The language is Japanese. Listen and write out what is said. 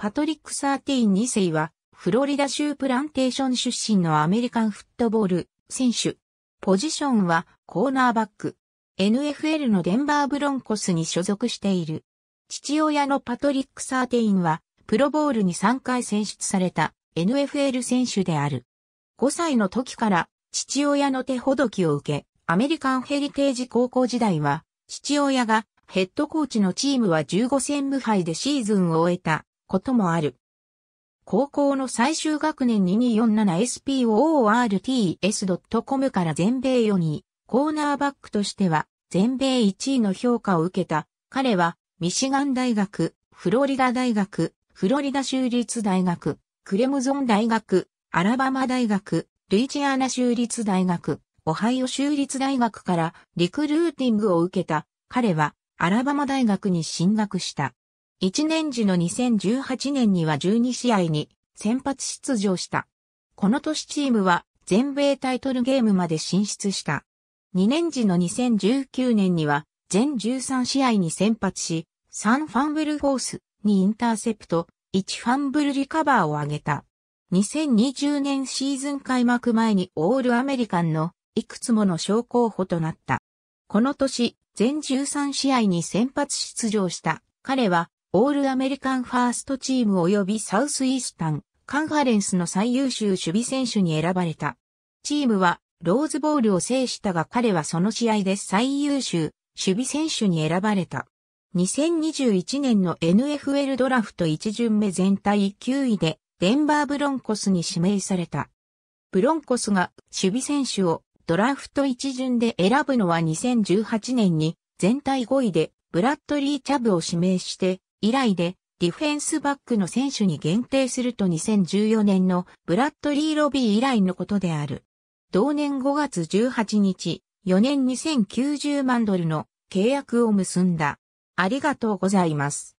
パトリック・サーティーン2世は、フロリダ州プランテーション出身のアメリカンフットボール選手。ポジションはコーナーバック。NFL のデンバーブロンコスに所属している。父親のパトリック・サーティーンは、プロボールに3回選出された NFL 選手である。5歳の時から父親の手ほどきを受け、アメリカンヘリテージ高校時代は、父親がヘッドコーチのチームは15戦無敗でシーズンを終えたこともある。高校の最終学年2 247SPOORTS.com から全米4位、コーナーバックとしては全米1位の評価を受けた。彼はミシガン大学、フロリダ大学、フロリダ州立大学、クレムゾン大学、アラバマ大学、ルイジアナ州立大学、オハイオ州立大学からリクルーティングを受けた。彼はアラバマ大学に進学した。1年時の2018年には12試合に先発出場した。この年チームは全米タイトルゲームまで進出した。2年時の2019年には全13試合に先発し、3ファンブルフォース、にインターセプト、1ファンブルリカバーを挙げた。2020年シーズン開幕前にオールアメリカンのいくつもの小候補となった。この年、全13試合に先発出場した。彼はオールアメリカンファーストチーム及びサウスイースタンカンファレンスの最優秀守備選手に選ばれた。チームはローズボールを制したが彼はその試合で最優秀守備選手に選ばれた。2021年の NFL ドラフト1巡目全体9位でデンバーブロンコスに指名された。ブロンコスが守備選手をドラフト1巡で選ぶのは2018年に全体5位でブラッドリー・チャブを指名して以来で、ディフェンスバックの選手に限定すると2014年のブラッドリー・ロビー以来のことである。同年5月18日、4年2090万ドルの契約を結んだ。ありがとうございます。